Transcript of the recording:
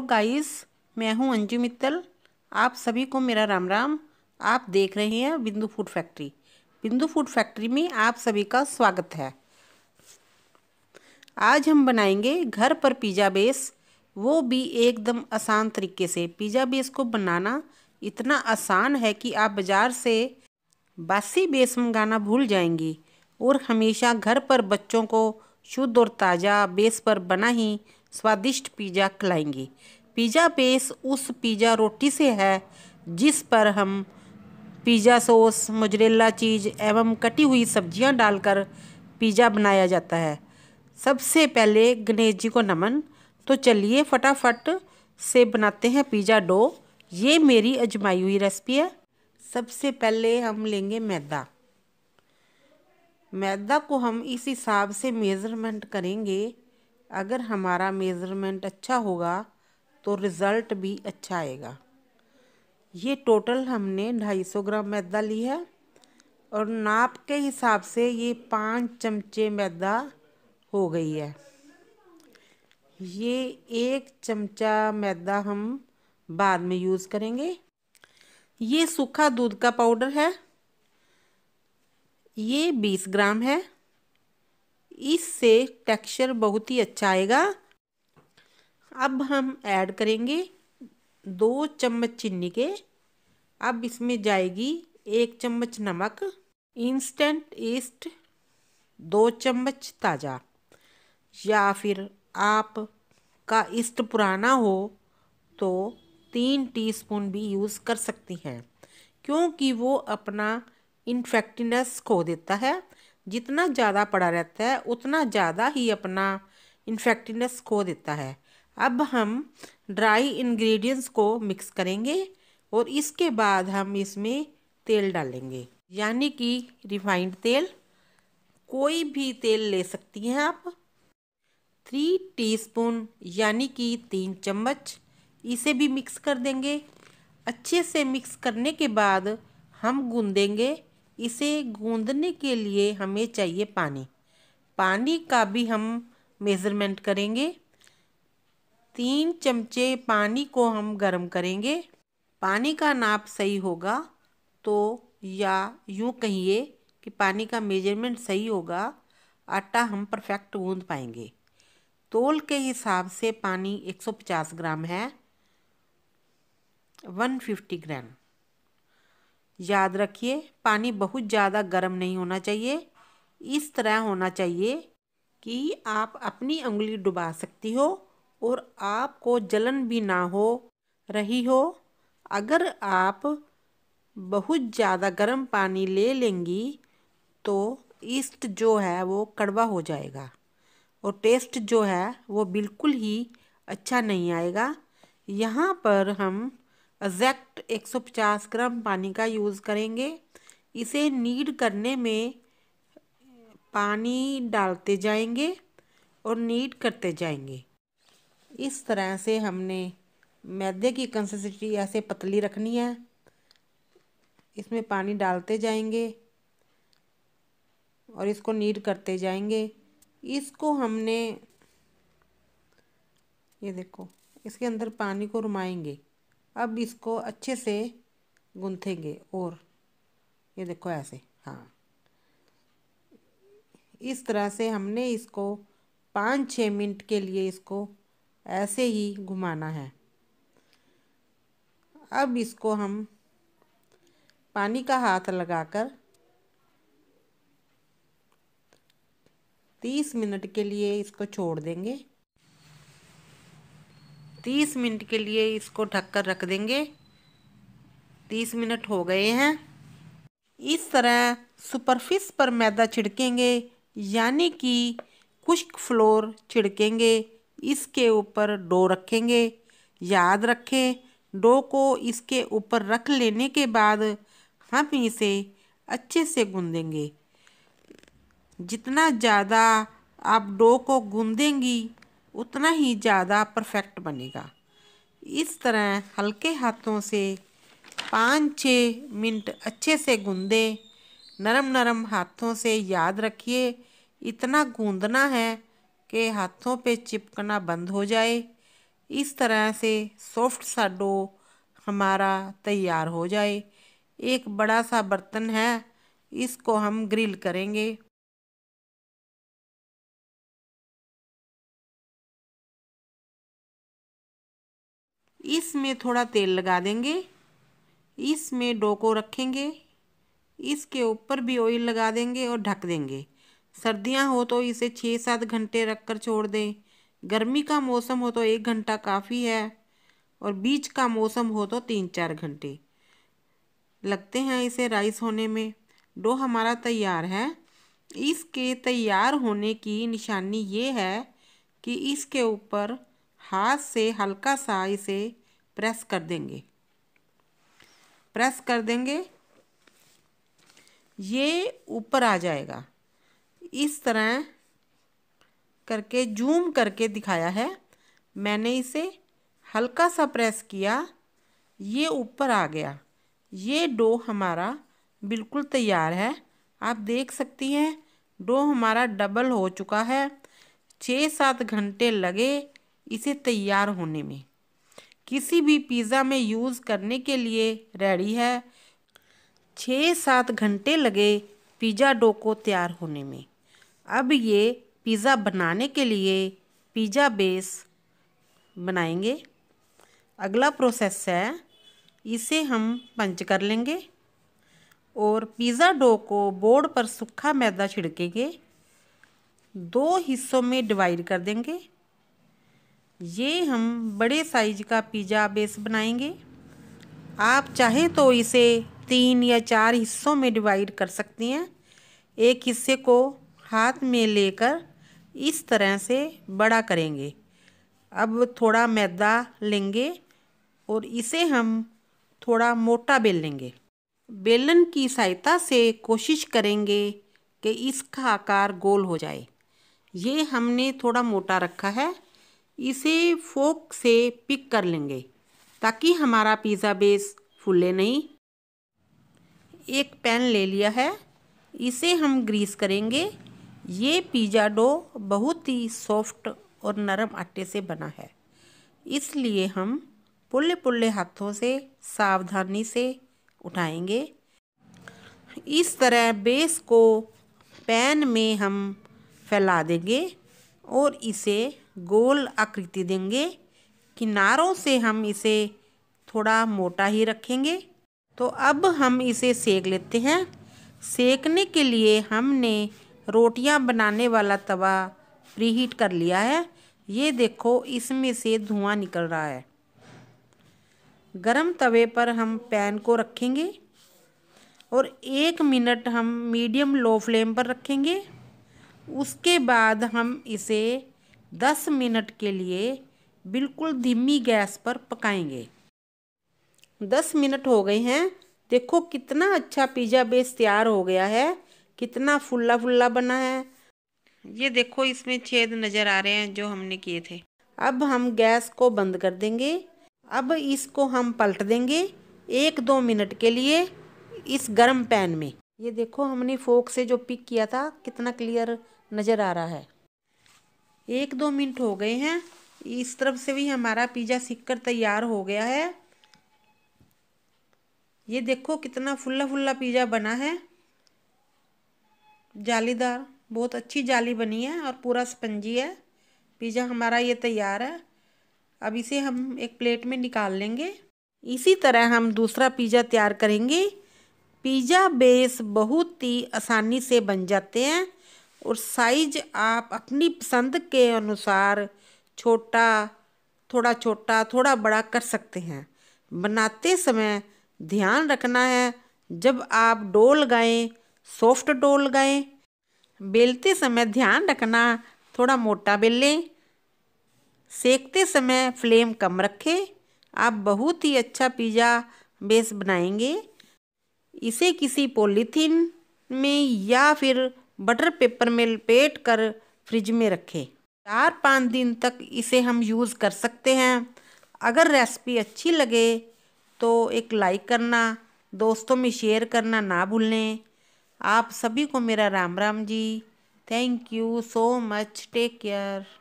hello guys मैं हूं अंजू मित्तल आप सभी को मेरा राम राम आप देख रहे हैं Bindu Food Factory Bindu Food Factory में आप सभी का स्वागत है आज हम बनाएंगे घर पर पिज़्ज़ा बेस वो भी एकदम आसान तरीके से पिज़्ज़ा बेस को बनाना इतना आसान है कि आप बाज़ार से बासी बेस मंगाना भूल जाएंगी और हमेशा घर पर बच्चों को शुद्ध और ताज़ा बेस पर बना ही स्वादिष्ट पिज़्ज़ा खिलाएंगे पिज़्ज़ा बेस उस पिज़्ज़ा रोटी से है जिस पर हम पिज़्ज़ा सॉस मोजरेला चीज़ एवं कटी हुई सब्जियां डालकर पिज़्ज़ा बनाया जाता है सबसे पहले गणेश जी को नमन तो चलिए फटाफट से बनाते हैं पिज़्ज़ा डो ये मेरी अजमाई हुई रेसिपी है सबसे पहले हम लेंगे मैदा मैदा को हम इस हिसाब से मेज़रमेंट करेंगे अगर हमारा मेज़रमेंट अच्छा होगा तो रिज़ल्ट भी अच्छा आएगा ये टोटल हमने ढाई सौ ग्राम मैदा ली है और नाप के हिसाब से ये पाँच चमचे मैदा हो गई है ये एक चमचा मैदा हम बाद में यूज़ करेंगे ये सूखा दूध का पाउडर है ये बीस ग्राम है इससे टेक्सचर बहुत ही अच्छा आएगा अब हम ऐड करेंगे दो चम्मच चीनी के अब इसमें जाएगी एक चम्मच नमक इंस्टेंट ईस्ट दो चम्मच ताज़ा या फिर आप का ईस्ट पुराना हो तो तीन टीस्पून भी यूज़ कर सकती हैं क्योंकि वो अपना इन्फेक्टिनेस खो देता है जितना ज़्यादा पड़ा रहता है उतना ज़्यादा ही अपना इन्फेक्टिवनेस खो देता है अब हम ड्राई इंग्रेडिएंट्स को मिक्स करेंगे और इसके बाद हम इसमें तेल डालेंगे यानी कि रिफाइंड तेल कोई भी तेल ले सकती हैं आप थ्री टीस्पून यानी कि तीन चम्मच इसे भी मिक्स कर देंगे अच्छे से मिक्स करने के बाद हम गूंदेंगे इसे गूंदने के लिए हमें चाहिए पानी पानी का भी हम मेज़रमेंट करेंगे तीन चमचे पानी को हम गर्म करेंगे पानी का नाप सही होगा तो या यूँ कहिए कि पानी का मेजरमेंट सही होगा आटा हम परफेक्ट गूंद पाएंगे तोल के हिसाब से पानी 150 ग्राम है 150 ग्राम याद रखिए पानी बहुत ज़्यादा गर्म नहीं होना चाहिए इस तरह होना चाहिए कि आप अपनी उंगली डुबा सकती हो और आपको जलन भी ना हो रही हो अगर आप बहुत ज़्यादा गर्म पानी ले लेंगी तो ईस्ट जो है वो कड़वा हो जाएगा और टेस्ट जो है वो बिल्कुल ही अच्छा नहीं आएगा यहाँ पर हम एग्जैक्ट 150 ग्राम पानी का यूज़ करेंगे इसे नीड करने में पानी डालते जाएंगे और नीड करते जाएंगे इस तरह से हमने मैदे की कंसिस्टेंसी ऐसे पतली रखनी है इसमें पानी डालते जाएंगे और इसको नीड करते जाएंगे इसको हमने ये देखो इसके अंदर पानी को रुमाएंगे अब इसको अच्छे से गूंथेंगे और ये देखो ऐसे हाँ इस तरह से हमने इसको पाँच छः मिनट के लिए इसको ऐसे ही घुमाना है अब इसको हम पानी का हाथ लगाकर तीस मिनट के लिए इसको छोड़ देंगे तीस मिनट के लिए इसको ढककर रख देंगे तीस मिनट हो गए हैं इस तरह सुपरफिस पर मैदा छिड़केंगे यानी कि खुश्क फ्लोर छिड़केंगे इसके ऊपर डो रखेंगे याद रखें डो को इसके ऊपर रख लेने के बाद हम इसे अच्छे से गूंदेंगे जितना ज़्यादा आप डो को गूंदेंगी उतना ही ज़्यादा परफेक्ट बनेगा इस तरह हल्के हाथों से पाँच छः मिनट अच्छे से गूँधे नरम नरम हाथों से याद रखिए इतना गूंदना है कि हाथों पे चिपकना बंद हो जाए इस तरह से सॉफ्ट सा डो हमारा तैयार हो जाए एक बड़ा सा बर्तन है इसको हम ग्रिल करेंगे इसमें थोड़ा तेल लगा देंगे इसमें डो को रखेंगे इसके ऊपर भी ऑयल लगा देंगे और ढक देंगे सर्दियां हो तो इसे छः सात घंटे रख कर छोड़ दें गर्मी का मौसम हो तो एक घंटा काफ़ी है और बीच का मौसम हो तो तीन चार घंटे लगते हैं इसे राइस होने में डो हमारा तैयार है इसके तैयार होने की निशानी ये है कि इसके ऊपर हाथ से हल्का सा इसे प्रेस कर देंगे प्रेस कर देंगे ये ऊपर आ जाएगा इस तरह करके जूम करके दिखाया है मैंने इसे हल्का सा प्रेस किया ये ऊपर आ गया ये डो हमारा बिल्कुल तैयार है आप देख सकती हैं डो हमारा डबल हो चुका है छः सात घंटे लगे इसे तैयार होने में किसी भी पिज़्ज़ा में यूज़ करने के लिए रेडी है छः सात घंटे लगे पिज़्ज़ा डो को तैयार होने में अब ये पिज़्ज़ा बनाने के लिए पिज़्ज़ा बेस बनाएंगे अगला प्रोसेस है इसे हम पंच कर लेंगे और पिज़्ज़ा डो को बोर्ड पर सूखा मैदा छिड़केंगे दो हिस्सों में डिवाइड कर देंगे ये हम बड़े साइज का पिज़्ज़ा बेस बनाएंगे आप चाहें तो इसे तीन या चार हिस्सों में डिवाइड कर सकती हैं एक हिस्से को हाथ में लेकर इस तरह से बड़ा करेंगे अब थोड़ा मैदा लेंगे और इसे हम थोड़ा मोटा बेल लेंगे बेलन की सहायता से कोशिश करेंगे कि इसका आकार गोल हो जाए ये हमने थोड़ा मोटा रखा है इसे फोक से पिक कर लेंगे ताकि हमारा पिज़्ज़ा बेस फूले नहीं एक पैन ले लिया है इसे हम ग्रीस करेंगे ये पिज़्ज़ा डो बहुत ही सॉफ्ट और नरम आटे से बना है इसलिए हम पुल्ले पुल्ले हाथों से सावधानी से उठाएंगे इस तरह बेस को पैन में हम फैला देंगे और इसे गोल आकृति देंगे किनारों से हम इसे थोड़ा मोटा ही रखेंगे तो अब हम इसे सेक लेते हैं सेकने के लिए हमने रोटियां बनाने वाला तवा प्रीहीट हीट कर लिया है ये देखो इसमें से धुआं निकल रहा है गरम तवे पर हम पैन को रखेंगे और एक मिनट हम मीडियम लो फ्लेम पर रखेंगे उसके बाद हम इसे दस मिनट के लिए बिल्कुल धीमी गैस पर पकाएंगे दस मिनट हो गए हैं देखो कितना अच्छा पिज़्ज़ा बेस तैयार हो गया है कितना फुल्ला फुल्ला बना है ये देखो इसमें छेद नज़र आ रहे हैं जो हमने किए थे अब हम गैस को बंद कर देंगे अब इसको हम पलट देंगे एक दो मिनट के लिए इस गर्म पैन में ये देखो हमने फोक से जो पिक किया था कितना क्लियर नज़र आ रहा है एक दो मिनट हो गए हैं इस तरफ से भी हमारा पिज़्ज़ा सीख कर तैयार हो गया है ये देखो कितना फुल्ला फुल्ला पिज़्ज़ा बना है जालीदार बहुत अच्छी जाली बनी है और पूरा स्पंजी है पिज़्ज़ा हमारा ये तैयार है अब इसे हम एक प्लेट में निकाल लेंगे इसी तरह हम दूसरा पिज़्ज़ा तैयार करेंगे पिज़्ज़ा बेस बहुत ही आसानी से बन जाते हैं और साइज आप अपनी पसंद के अनुसार छोटा थोड़ा छोटा थोड़ा बड़ा कर सकते हैं बनाते समय ध्यान रखना है जब आप डो लगाएं सॉफ्ट डो लगाएं बेलते समय ध्यान रखना थोड़ा मोटा बेलें सेकते समय फ्लेम कम रखें आप बहुत ही अच्छा पिज़्ज़ा बेस बनाएंगे इसे किसी पॉलीथीन में या फिर बटर पेपर में लपेट कर फ्रिज में रखें चार पाँच दिन तक इसे हम यूज़ कर सकते हैं अगर रेसिपी अच्छी लगे तो एक लाइक करना दोस्तों में शेयर करना ना भूलें आप सभी को मेरा Ram Ram ji thank you so much take care